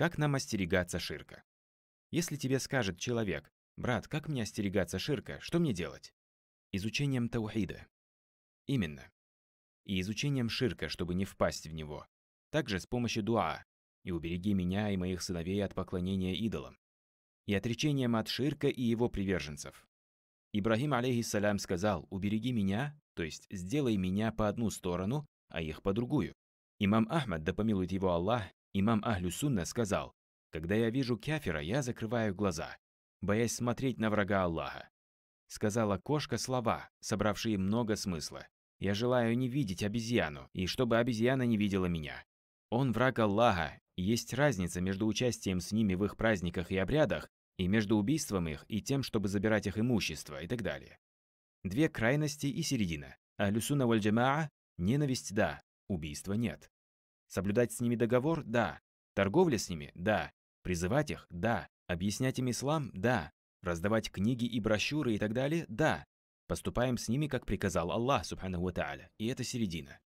Как нам остерегаться ширка? Если тебе скажет человек, «Брат, как мне остерегаться ширка? Что мне делать?» Изучением таухида. Именно. И изучением ширка, чтобы не впасть в него. Также с помощью дуа. И убереги меня и моих сыновей от поклонения идолам. И отречением от ширка и его приверженцев. Ибрагим, алейхиссалям, сказал, «Убереги меня, то есть сделай меня по одну сторону, а их по другую». Имам Ахмад, да помилует его Аллах, Имам Ахлю Сунна сказал, «Когда я вижу кяфера, я закрываю глаза, боясь смотреть на врага Аллаха». Сказала кошка слова, собравшие много смысла. «Я желаю не видеть обезьяну, и чтобы обезьяна не видела меня». Он враг Аллаха, есть разница между участием с ними в их праздниках и обрядах, и между убийством их и тем, чтобы забирать их имущество и так далее. Две крайности и середина. Алюсуна вальджамаа: ненависть – да, убийство нет. Соблюдать с ними договор – да. Торговля с ними – да. Призывать их – да. Объяснять им ислам – да. Раздавать книги и брошюры и так далее – да. Поступаем с ними, как приказал Аллах, субханаху и это середина.